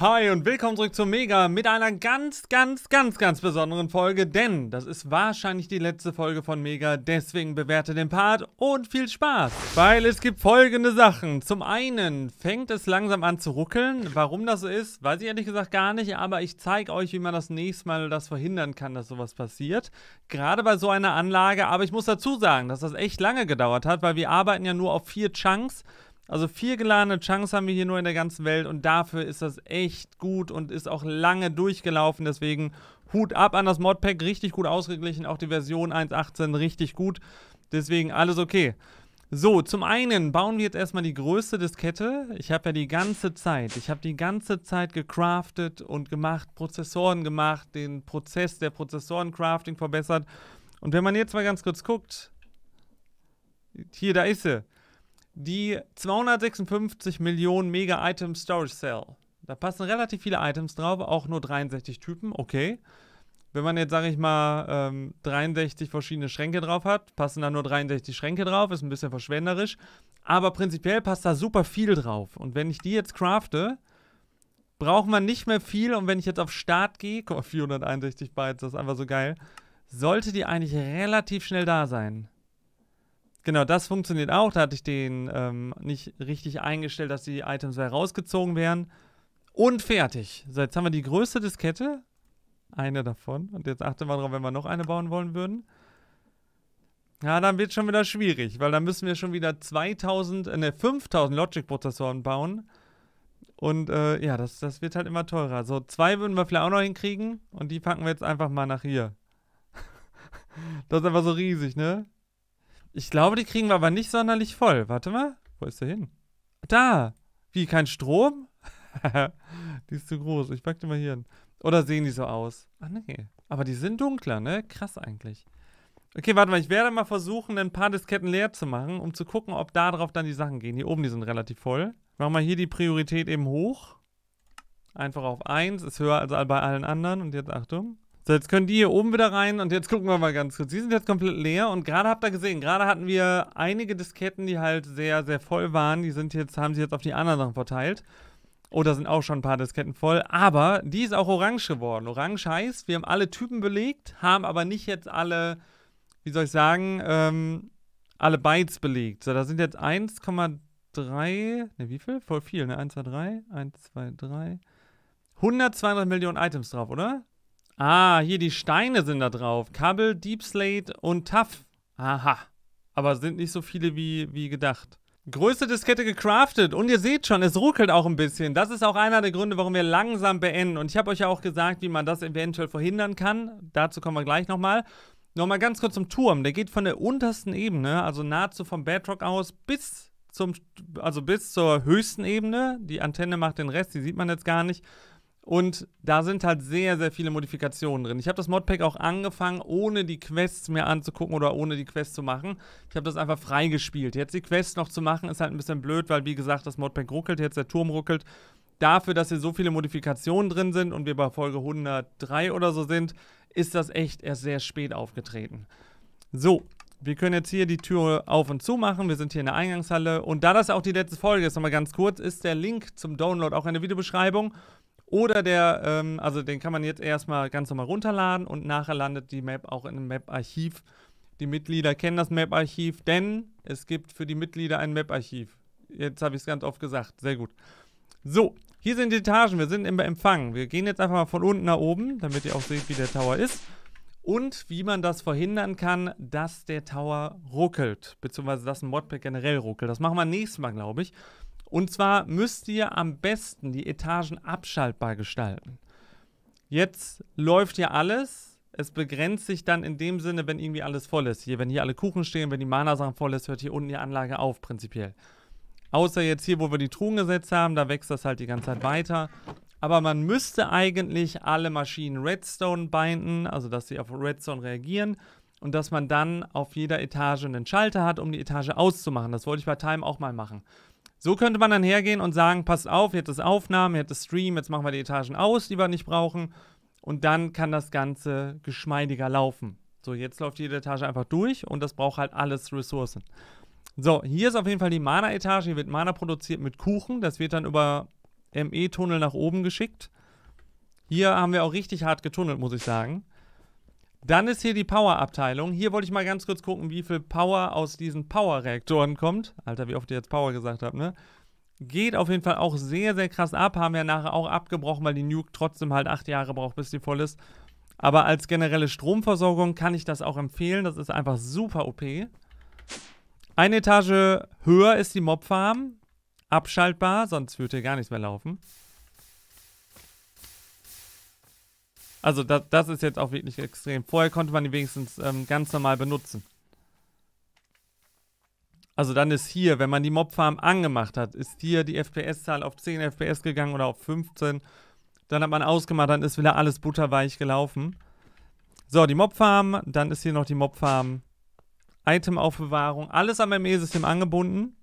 Hi und willkommen zurück zu Mega mit einer ganz, ganz, ganz, ganz besonderen Folge, denn das ist wahrscheinlich die letzte Folge von Mega, deswegen bewerte den Part und viel Spaß, weil es gibt folgende Sachen. Zum einen fängt es langsam an zu ruckeln, warum das so ist, weiß ich ehrlich gesagt gar nicht, aber ich zeige euch, wie man das nächste Mal das verhindern kann, dass sowas passiert, gerade bei so einer Anlage, aber ich muss dazu sagen, dass das echt lange gedauert hat, weil wir arbeiten ja nur auf vier Chunks, also vier geladene Chunks haben wir hier nur in der ganzen Welt und dafür ist das echt gut und ist auch lange durchgelaufen. Deswegen Hut ab an das Modpack, richtig gut ausgeglichen. Auch die Version 1.18 richtig gut. Deswegen alles okay. So, zum einen bauen wir jetzt erstmal die größte Diskette. Ich habe ja die ganze Zeit, ich habe die ganze Zeit gecraftet und gemacht, Prozessoren gemacht, den Prozess der Prozessoren-Crafting verbessert. Und wenn man jetzt mal ganz kurz guckt, hier, da ist sie die 256 Millionen Mega Item Storage Cell. Da passen relativ viele Items drauf, auch nur 63 Typen, okay. Wenn man jetzt, sage ich mal, ähm, 63 verschiedene Schränke drauf hat, passen da nur 63 Schränke drauf, ist ein bisschen verschwenderisch. Aber prinzipiell passt da super viel drauf. Und wenn ich die jetzt crafte, braucht man nicht mehr viel. Und wenn ich jetzt auf Start gehe, 461 Bytes, das ist einfach so geil, sollte die eigentlich relativ schnell da sein. Genau, das funktioniert auch. Da hatte ich den ähm, nicht richtig eingestellt, dass die Items rausgezogen werden. Und fertig. So, jetzt haben wir die größte Diskette. Eine davon. Und jetzt achten wir darauf, wenn wir noch eine bauen wollen würden. Ja, dann wird es schon wieder schwierig, weil dann müssen wir schon wieder 2000, äh, ne, 5000 Logic-Prozessoren bauen. Und äh, ja, das, das wird halt immer teurer. So, zwei würden wir vielleicht auch noch hinkriegen. Und die packen wir jetzt einfach mal nach hier. das ist einfach so riesig, ne? Ich glaube, die kriegen wir aber nicht sonderlich voll. Warte mal. Wo ist der hin? Da! Wie, kein Strom? die ist zu groß. Ich pack die mal hier hin. Oder sehen die so aus? Ach nee. Aber die sind dunkler, ne? Krass eigentlich. Okay, warte mal. Ich werde mal versuchen, ein paar Disketten leer zu machen, um zu gucken, ob da drauf dann die Sachen gehen. Hier oben, die sind relativ voll. Machen wir hier die Priorität eben hoch. Einfach auf 1. Ist höher als bei allen anderen. Und jetzt Achtung. So, jetzt können die hier oben wieder rein und jetzt gucken wir mal ganz kurz. Die sind jetzt komplett leer und gerade habt ihr gesehen, gerade hatten wir einige Disketten, die halt sehr, sehr voll waren. Die sind jetzt, haben sie jetzt auf die anderen Sachen verteilt. Oder oh, sind auch schon ein paar Disketten voll. Aber die ist auch orange geworden. Orange heißt, wir haben alle Typen belegt, haben aber nicht jetzt alle, wie soll ich sagen, ähm, alle Bytes belegt. So, da sind jetzt 1,3, ne, wie viel? Voll viel, ne? 1, 2, 3, 1, 2, 3. 100, 200 Millionen Items drauf, oder? Ah, hier die Steine sind da drauf. Kabel, Deep Slate und Tough. Aha. Aber sind nicht so viele wie, wie gedacht. Größte Diskette gecraftet und ihr seht schon, es ruckelt auch ein bisschen. Das ist auch einer der Gründe, warum wir langsam beenden. Und ich habe euch ja auch gesagt, wie man das eventuell verhindern kann. Dazu kommen wir gleich nochmal. Nochmal ganz kurz zum Turm. Der geht von der untersten Ebene, also nahezu vom Bedrock aus, bis zum, also bis zur höchsten Ebene. Die Antenne macht den Rest, die sieht man jetzt gar nicht. Und da sind halt sehr, sehr viele Modifikationen drin. Ich habe das Modpack auch angefangen, ohne die Quests mir anzugucken oder ohne die Quest zu machen. Ich habe das einfach freigespielt. Jetzt die Quest noch zu machen, ist halt ein bisschen blöd, weil wie gesagt, das Modpack ruckelt, jetzt der Turm ruckelt. Dafür, dass hier so viele Modifikationen drin sind und wir bei Folge 103 oder so sind, ist das echt erst sehr spät aufgetreten. So, wir können jetzt hier die Tür auf und zu machen. Wir sind hier in der Eingangshalle. Und da das auch die letzte Folge ist, nochmal ganz kurz, ist der Link zum Download auch in der Videobeschreibung. Oder der, ähm, also den kann man jetzt erstmal ganz normal runterladen und nachher landet die Map auch in einem Map-Archiv. Die Mitglieder kennen das Map-Archiv, denn es gibt für die Mitglieder ein Map-Archiv. Jetzt habe ich es ganz oft gesagt, sehr gut. So, hier sind die Etagen, wir sind im Empfang. Wir gehen jetzt einfach mal von unten nach oben, damit ihr auch seht, wie der Tower ist. Und wie man das verhindern kann, dass der Tower ruckelt, beziehungsweise dass ein Modpack generell ruckelt. Das machen wir nächstes Mal, glaube ich. Und zwar müsst ihr am besten die Etagen abschaltbar gestalten. Jetzt läuft hier alles. Es begrenzt sich dann in dem Sinne, wenn irgendwie alles voll ist. Hier, wenn hier alle Kuchen stehen, wenn die Mana-Sachen voll ist, hört hier unten die Anlage auf, prinzipiell. Außer jetzt hier, wo wir die Truhen gesetzt haben, da wächst das halt die ganze Zeit weiter. Aber man müsste eigentlich alle Maschinen Redstone binden, also dass sie auf Redstone reagieren und dass man dann auf jeder Etage einen Schalter hat, um die Etage auszumachen. Das wollte ich bei Time auch mal machen. So könnte man dann hergehen und sagen, passt auf, jetzt ist Aufnahme, jetzt ist Stream, jetzt machen wir die Etagen aus, die wir nicht brauchen. Und dann kann das Ganze geschmeidiger laufen. So, jetzt läuft jede Etage einfach durch und das braucht halt alles Ressourcen. So, hier ist auf jeden Fall die Mana-Etage. Hier wird Mana produziert mit Kuchen. Das wird dann über ME-Tunnel nach oben geschickt. Hier haben wir auch richtig hart getunnelt, muss ich sagen. Dann ist hier die Power-Abteilung. Hier wollte ich mal ganz kurz gucken, wie viel Power aus diesen Power-Reaktoren kommt. Alter, wie oft ihr jetzt Power gesagt habt, ne? Geht auf jeden Fall auch sehr, sehr krass ab. Haben ja nachher auch abgebrochen, weil die Nuke trotzdem halt acht Jahre braucht, bis die voll ist. Aber als generelle Stromversorgung kann ich das auch empfehlen. Das ist einfach super OP. Eine Etage höher ist die Mob Farm. Abschaltbar, sonst würde hier gar nichts mehr laufen. Also das, das ist jetzt auch wirklich extrem. Vorher konnte man die wenigstens ähm, ganz normal benutzen. Also dann ist hier, wenn man die Mobfarm angemacht hat, ist hier die FPS-Zahl auf 10 FPS gegangen oder auf 15. Dann hat man ausgemacht, dann ist wieder alles butterweich gelaufen. So, die Mobfarm, dann ist hier noch die Mobfarm Itemaufbewahrung. Alles am ME-System angebunden.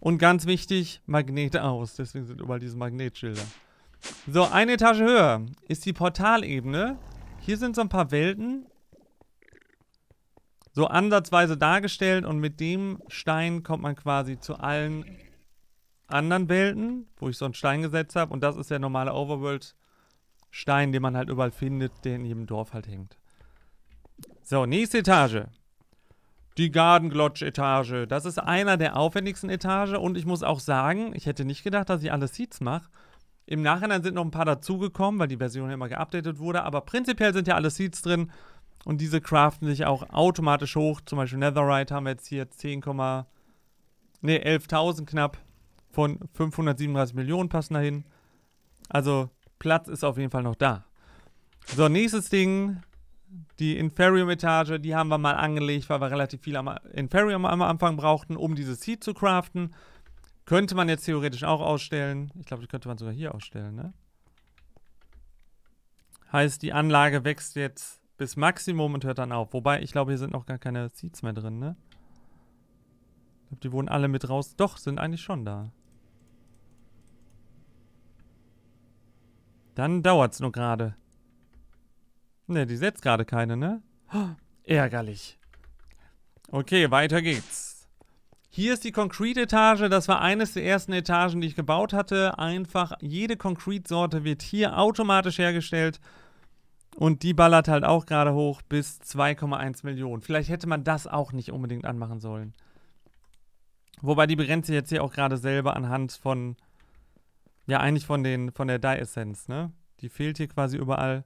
Und ganz wichtig, Magnete aus. Deswegen sind überall diese Magnetschilder. So, eine Etage höher ist die Portalebene. Hier sind so ein paar Welten. So ansatzweise dargestellt und mit dem Stein kommt man quasi zu allen anderen Welten, wo ich so einen Stein gesetzt habe. Und das ist der normale Overworld-Stein, den man halt überall findet, der in jedem Dorf halt hängt. So, nächste Etage. Die Garden Lodge Etage. Das ist einer der aufwendigsten Etage und ich muss auch sagen, ich hätte nicht gedacht, dass ich alle Seeds mache. Im Nachhinein sind noch ein paar dazugekommen, weil die Version ja immer geupdatet wurde, aber prinzipiell sind ja alle Seeds drin und diese craften sich auch automatisch hoch. Zum Beispiel Netherite haben wir jetzt hier 10, ne, 11.000 knapp von 537 Millionen passen dahin. Also Platz ist auf jeden Fall noch da. So, nächstes Ding, die Inferium-Etage, die haben wir mal angelegt, weil wir relativ viel am Inferium am Anfang brauchten, um dieses Seed zu craften. Könnte man jetzt theoretisch auch ausstellen. Ich glaube, die könnte man sogar hier ausstellen, ne? Heißt, die Anlage wächst jetzt bis Maximum und hört dann auf. Wobei, ich glaube, hier sind noch gar keine Seeds mehr drin, ne? Ich glaube, die wurden alle mit raus. Doch, sind eigentlich schon da. Dann dauert es nur gerade. Ne, die setzt gerade keine, ne? Oh, ärgerlich. Okay, weiter geht's. Hier ist die Concrete-Etage. Das war eines der ersten Etagen, die ich gebaut hatte. Einfach jede Concrete-Sorte wird hier automatisch hergestellt. Und die ballert halt auch gerade hoch bis 2,1 Millionen. Vielleicht hätte man das auch nicht unbedingt anmachen sollen. Wobei die begrenzt sich jetzt hier auch gerade selber anhand von, ja eigentlich von, den, von der dye essenz ne? Die fehlt hier quasi überall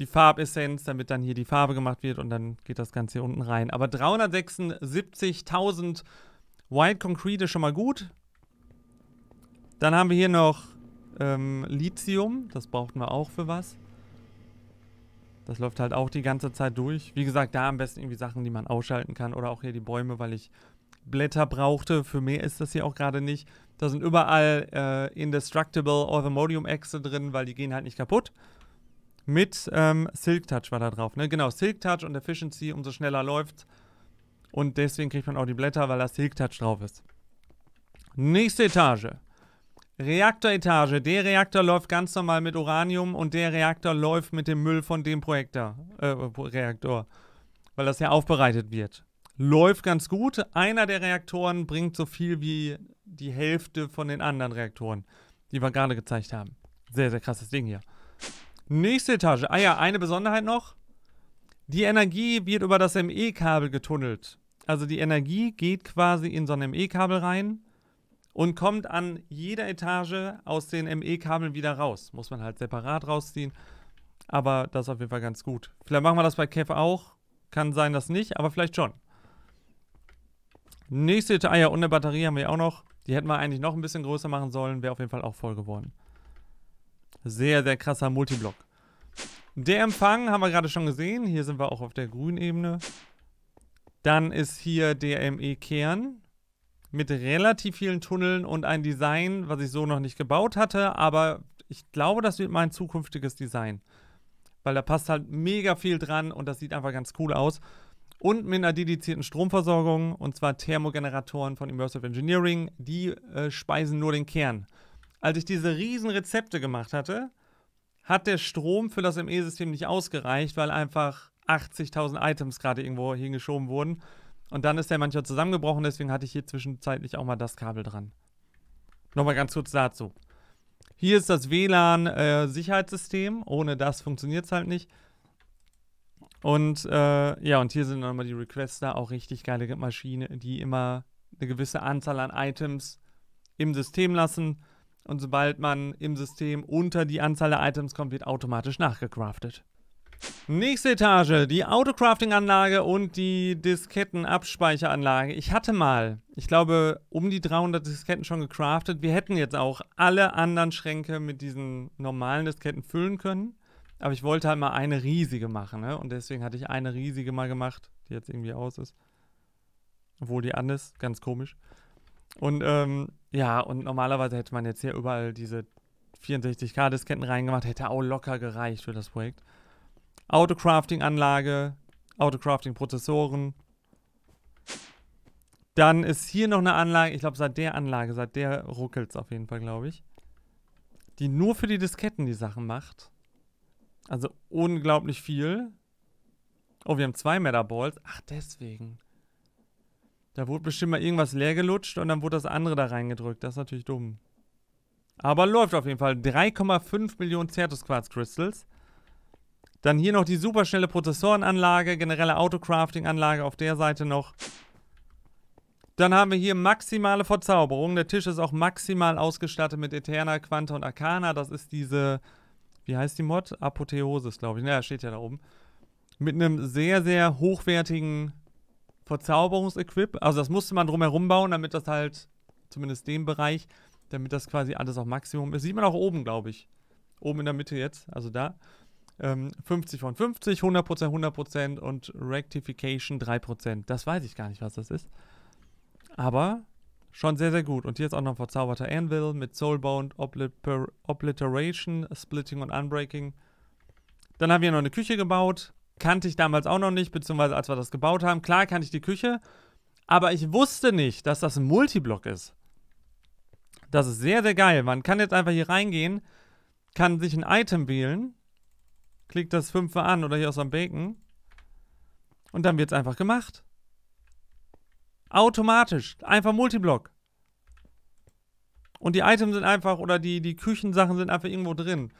die Farbessenz, damit dann hier die Farbe gemacht wird und dann geht das Ganze hier unten rein. Aber 376.000 White Concrete ist schon mal gut. Dann haben wir hier noch ähm, Lithium. Das brauchten wir auch für was. Das läuft halt auch die ganze Zeit durch. Wie gesagt, da am besten irgendwie Sachen, die man ausschalten kann. Oder auch hier die Bäume, weil ich Blätter brauchte. Für mehr ist das hier auch gerade nicht. Da sind überall äh, Indestructible Orthomodium-Äxte drin, weil die gehen halt nicht kaputt. Mit ähm, Silk Touch war da drauf, ne? Genau, Silk Touch und Efficiency, umso schneller läuft. Und deswegen kriegt man auch die Blätter, weil da Silk Touch drauf ist. Nächste Etage. Reaktoretage. Der Reaktor läuft ganz normal mit Uranium und der Reaktor läuft mit dem Müll von dem Projektor, äh, Reaktor, weil das ja aufbereitet wird. Läuft ganz gut. Einer der Reaktoren bringt so viel wie die Hälfte von den anderen Reaktoren, die wir gerade gezeigt haben. Sehr, sehr krasses Ding hier. Nächste Etage. Ah ja, eine Besonderheit noch. Die Energie wird über das ME-Kabel getunnelt. Also die Energie geht quasi in so ein ME-Kabel rein und kommt an jeder Etage aus den ME-Kabeln wieder raus. Muss man halt separat rausziehen. Aber das ist auf jeden Fall ganz gut. Vielleicht machen wir das bei Kev auch. Kann sein, dass nicht, aber vielleicht schon. Nächste Etage. Ah ja, und eine Batterie haben wir auch noch. Die hätten wir eigentlich noch ein bisschen größer machen sollen. Wäre auf jeden Fall auch voll geworden. Sehr, sehr krasser Multiblock. Der Empfang haben wir gerade schon gesehen. Hier sind wir auch auf der grünen Ebene. Dann ist hier der ME-Kern mit relativ vielen Tunneln und ein Design, was ich so noch nicht gebaut hatte. Aber ich glaube, das wird mein zukünftiges Design. Weil da passt halt mega viel dran und das sieht einfach ganz cool aus. Und mit einer dedizierten Stromversorgung, und zwar Thermogeneratoren von Immersive Engineering. Die äh, speisen nur den Kern als ich diese riesen Rezepte gemacht hatte, hat der Strom für das ME-System nicht ausgereicht, weil einfach 80.000 Items gerade irgendwo hingeschoben wurden. Und dann ist der manchmal zusammengebrochen, deswegen hatte ich hier zwischenzeitlich auch mal das Kabel dran. Nochmal ganz kurz dazu. Hier ist das WLAN-Sicherheitssystem. Äh, Ohne das funktioniert es halt nicht. Und äh, ja, und hier sind nochmal die Requester, auch richtig geile Maschine, die immer eine gewisse Anzahl an Items im System lassen. Und sobald man im System unter die Anzahl der Items kommt, wird automatisch nachgecraftet. Nächste Etage, die Autocrafting-Anlage und die Diskettenabspeicheranlage. Ich hatte mal, ich glaube, um die 300 Disketten schon gecraftet. Wir hätten jetzt auch alle anderen Schränke mit diesen normalen Disketten füllen können. Aber ich wollte halt mal eine riesige machen, ne? Und deswegen hatte ich eine riesige mal gemacht, die jetzt irgendwie aus ist. Obwohl die an ist, ganz komisch. Und ähm, ja, und normalerweise hätte man jetzt hier überall diese 64K-Disketten reingemacht, hätte auch locker gereicht für das Projekt. Autocrafting-Anlage, Autocrafting-Prozessoren. Dann ist hier noch eine Anlage, ich glaube seit der Anlage, seit der ruckelt es auf jeden Fall, glaube ich. Die nur für die Disketten die Sachen macht. Also unglaublich viel. Oh, wir haben zwei Metaballs. Ach, deswegen. Da wurde bestimmt mal irgendwas leer gelutscht und dann wurde das andere da reingedrückt. Das ist natürlich dumm. Aber läuft auf jeden Fall. 3,5 Millionen Certus Quartz Crystals. Dann hier noch die superschnelle Prozessorenanlage, generelle Autocrafting-Anlage auf der Seite noch. Dann haben wir hier maximale Verzauberung. Der Tisch ist auch maximal ausgestattet mit Eterna, Quanta und Arcana. Das ist diese, wie heißt die Mod? Apotheosis, glaube ich. Naja, steht ja da oben. Mit einem sehr, sehr hochwertigen Verzauberungsequip. Also das musste man drumherum bauen, damit das halt, zumindest den Bereich, damit das quasi alles auf Maximum ist. Sieht man auch oben, glaube ich. Oben in der Mitte jetzt, also da. Ähm, 50 von 50, 100%, 100% und Rectification 3%. Das weiß ich gar nicht, was das ist. Aber schon sehr, sehr gut. Und hier ist auch noch ein verzauberter Anvil mit Soulbound, Obliter Obliteration, Splitting und Unbreaking. Dann haben wir noch eine Küche gebaut kannte ich damals auch noch nicht, beziehungsweise als wir das gebaut haben. Klar kannte ich die Küche, aber ich wusste nicht, dass das ein Multiblock ist. Das ist sehr, sehr geil. Man kann jetzt einfach hier reingehen, kann sich ein Item wählen, klickt das 5 an oder hier aus dem Bacon und dann wird es einfach gemacht. Automatisch. Einfach Multiblock. Und die Items sind einfach, oder die, die Küchensachen sind einfach irgendwo drin.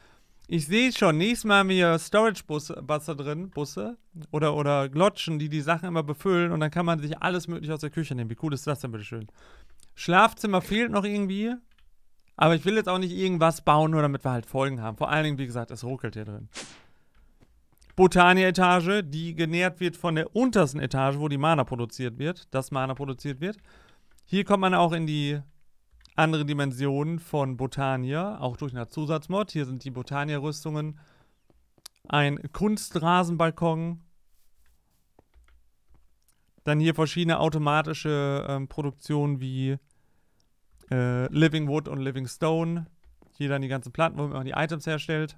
Ich sehe schon, nächstes Mal haben wir Storage-Busse drin, Busse oder, oder Glotschen, die die Sachen immer befüllen und dann kann man sich alles mögliche aus der Küche nehmen. Wie cool ist das denn, bitte schön? Schlafzimmer fehlt noch irgendwie, aber ich will jetzt auch nicht irgendwas bauen, nur damit wir halt Folgen haben. Vor allen Dingen, wie gesagt, es ruckelt hier drin. Botania-Etage, die genährt wird von der untersten Etage, wo die Mana produziert wird, das Mana produziert wird. Hier kommt man auch in die andere Dimensionen von Botania, auch durch einen Zusatzmod. Hier sind die botania rüstungen Ein Kunstrasenbalkon. Dann hier verschiedene automatische ähm, Produktionen wie äh, Living Wood und Living Stone. Hier dann die ganzen Platten, wo man die Items herstellt.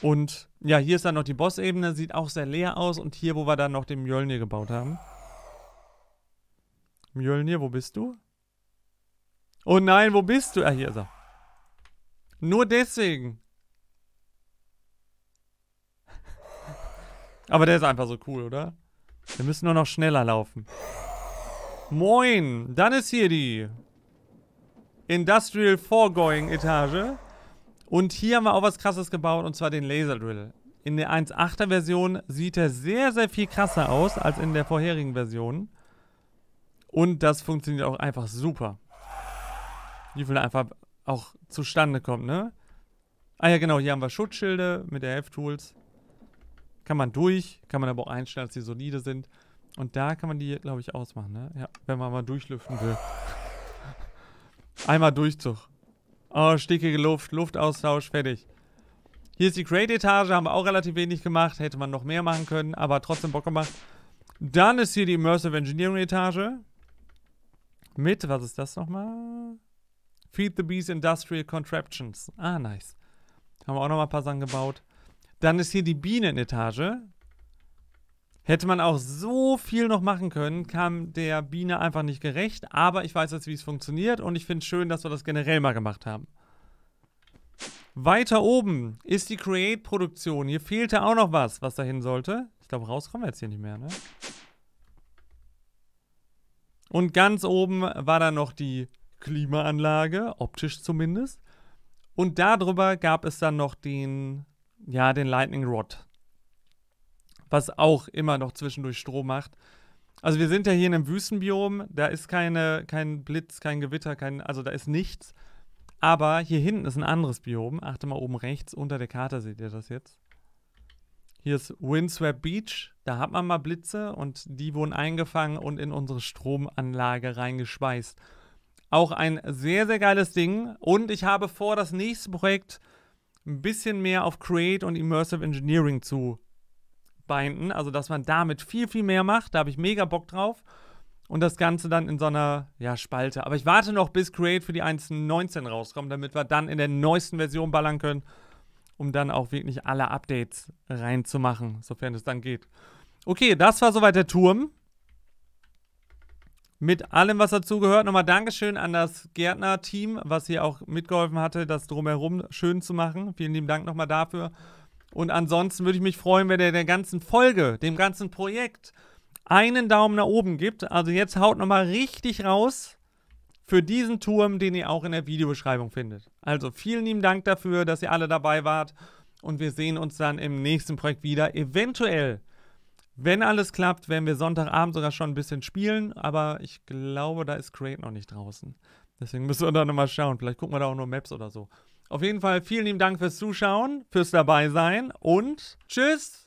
Und ja, hier ist dann noch die Bossebene, sieht auch sehr leer aus. Und hier, wo wir dann noch den Mjölnir gebaut haben. Mjölnir, wo bist du? Oh nein, wo bist du? Ah, hier ist er. Nur deswegen. Aber der ist einfach so cool, oder? Wir müssen nur noch schneller laufen. Moin, dann ist hier die Industrial Foregoing Etage. Und hier haben wir auch was krasses gebaut, und zwar den Laser Drill. In der 1.8er Version sieht er sehr, sehr viel krasser aus als in der vorherigen Version. Und das funktioniert auch einfach super wie viel einfach auch zustande kommt, ne? Ah ja, genau, hier haben wir Schutzschilde mit der F-Tools. Kann man durch, kann man aber auch einstellen, dass die solide sind. Und da kann man die, glaube ich, ausmachen, ne? Ja, wenn man mal durchlüften will. Einmal Durchzug. Oh, stickige Luft, Luftaustausch, fertig. Hier ist die create etage haben wir auch relativ wenig gemacht. Hätte man noch mehr machen können, aber trotzdem Bock gemacht. Dann ist hier die Immersive Engineering-Etage. Mit, was ist das nochmal? Feed the Bees Industrial Contraptions. Ah, nice. Haben wir auch nochmal ein paar Sachen gebaut. Dann ist hier die Bienenetage. Hätte man auch so viel noch machen können, kam der Biene einfach nicht gerecht. Aber ich weiß jetzt, wie es funktioniert und ich finde es schön, dass wir das generell mal gemacht haben. Weiter oben ist die Create-Produktion. Hier fehlte auch noch was, was dahin sollte. Ich glaube, rauskommen wir jetzt hier nicht mehr, ne? Und ganz oben war dann noch die Klimaanlage, optisch zumindest. Und darüber gab es dann noch den, ja, den Lightning Rod, was auch immer noch zwischendurch Strom macht. Also wir sind ja hier in einem Wüstenbiom, da ist keine, kein Blitz, kein Gewitter, kein, also da ist nichts. Aber hier hinten ist ein anderes Biom. Achte mal oben rechts, unter der Karte seht ihr das jetzt. Hier ist Windswept Beach, da hat man mal Blitze und die wurden eingefangen und in unsere Stromanlage reingespeist. Auch ein sehr, sehr geiles Ding. Und ich habe vor, das nächste Projekt ein bisschen mehr auf Create und Immersive Engineering zu binden. Also, dass man damit viel, viel mehr macht. Da habe ich mega Bock drauf. Und das Ganze dann in so einer ja, Spalte. Aber ich warte noch, bis Create für die 1.19 rauskommt, damit wir dann in der neuesten Version ballern können, um dann auch wirklich alle Updates reinzumachen, sofern es dann geht. Okay, das war soweit der Turm mit allem, was dazugehört. Nochmal Dankeschön an das Gärtner-Team, was hier auch mitgeholfen hatte, das drumherum schön zu machen. Vielen lieben Dank nochmal dafür. Und ansonsten würde ich mich freuen, wenn ihr der ganzen Folge, dem ganzen Projekt, einen Daumen nach oben gibt. Also jetzt haut nochmal richtig raus für diesen Turm, den ihr auch in der Videobeschreibung findet. Also vielen lieben Dank dafür, dass ihr alle dabei wart. Und wir sehen uns dann im nächsten Projekt wieder. Eventuell wenn alles klappt, werden wir Sonntagabend sogar schon ein bisschen spielen, aber ich glaube, da ist Create noch nicht draußen. Deswegen müssen wir da nochmal schauen. Vielleicht gucken wir da auch nur Maps oder so. Auf jeden Fall vielen lieben Dank fürs Zuschauen, fürs dabei sein und tschüss!